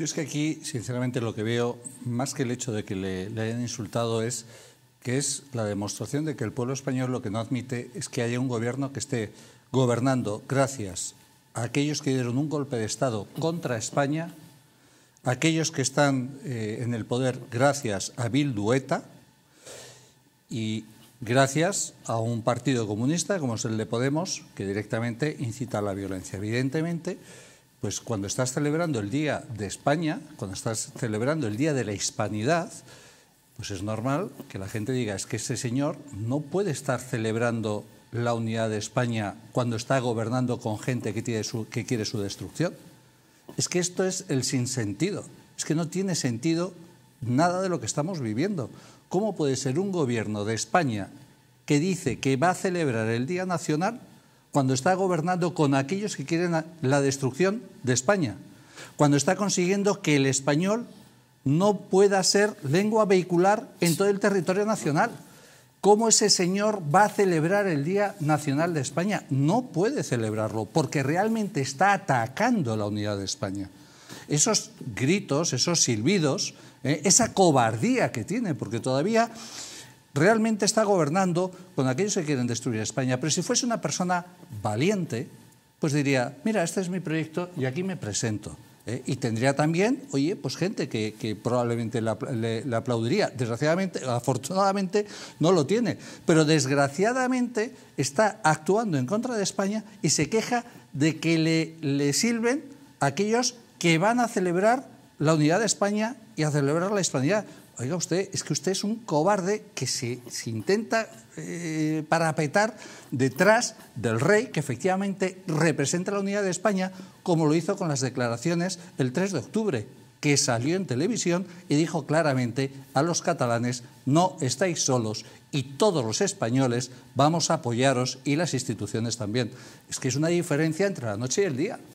Yo es que aquí, sinceramente, lo que veo, más que el hecho de que le, hayan insultado, es que es la demostración de que el pueblo español lo que no admite es que haya un gobierno que esté gobernando gracias a aquellos que dieron un golpe de Estado contra España, aquellos que están eh, en el poder gracias a Bildu y gracias a un partido comunista como es el de Podemos, que directamente incita a la violencia. Evidentemente, pues cuando estás celebrando el Día de España, cuando estás celebrando el Día de la Hispanidad, pues es normal que la gente diga, es que ese señor no puede estar celebrando la unidad de España cuando está gobernando con gente que, tiene que quiere su destrucción. Es que esto es el sinsentido, es que no tiene sentido nada de lo que estamos viviendo. ¿Cómo puede ser un gobierno de España que dice que va a celebrar el Día Nacional cuando está gobernando con aquellos que quieren la destrucción de España, cuando está consiguiendo que el español no pueda ser lengua vehicular en todo el territorio nacional. ¿Cómo ese señor va a celebrar el Día Nacional de España? No puede celebrarlo porque realmente está atacando la unidad de España. Esos gritos, esos silbidos, eh, esa cobardía que tiene, porque todavía realmente está gobernando con aquellos que quieren destruir España. Pero si fuese una persona valiente, pues diría, mira, este es mi proyecto y aquí me presento. ¿eh? Y tendría también, oye, pues gente que, probablemente le, aplaudiría. Desgraciadamente, afortunadamente, no lo tiene. Pero desgraciadamente está actuando en contra de España y se queja de que le, le sirven aquellos que van a celebrar la unidad de España y a celebrar la hispanidad. Oiga usted, es que usted es un cobarde que se, intenta eh, parapetar detrás del rey que efectivamente representa la unidad de España, como lo hizo con las declaraciones el 3 de octubre, que salió en televisión y dijo claramente a los catalanes, no estáis solos y todos los españoles vamos a apoyaros y las instituciones también. Es que es una diferencia entre la noche y el día.